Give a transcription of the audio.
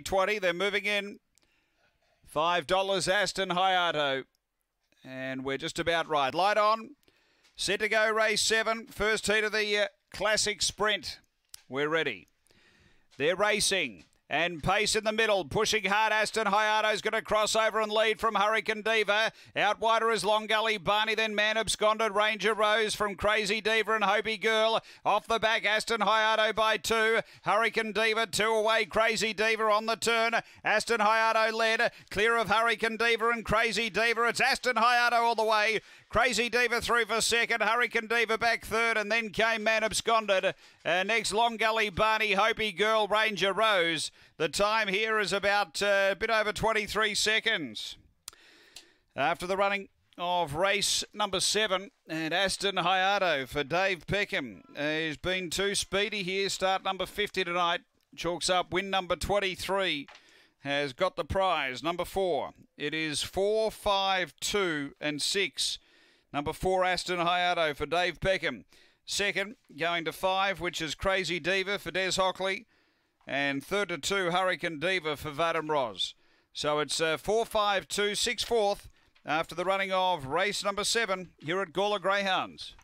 20. They're moving in. $5 Aston Hayato. And we're just about right. Light on. Set to go, race seven. First heat of the uh, classic sprint. We're ready. They're racing. And pace in the middle, pushing hard. Aston Hayato's going to cross over and lead from Hurricane Diva. Out wider is Long Gully Barney, then Man Absconded Ranger Rose from Crazy Diva and Hopi Girl. Off the back, Aston Hayato by two. Hurricane Diva two away. Crazy Diva on the turn. Aston Hayato led. Clear of Hurricane Diva and Crazy Diva. It's Aston Hayato all the way. Crazy Diva through for second. Hurricane Diva back third, and then came Man Absconded. Uh, next, Long Gully Barney, Hopi Girl, Ranger Rose. The time here is about uh, a bit over 23 seconds. After the running of race number seven and Aston Hayato for Dave Peckham. He's been too speedy here. Start number 50 tonight. Chalks up win number 23 has got the prize. Number four. It is four, five, two, and six. Number four, Aston Hayato for Dave Peckham. Second, going to five, which is Crazy Diva for Des Hockley. And third to two, Hurricane Diva for Vadim Roz. So it's uh, after the running of race number seven here at Gawler Greyhounds.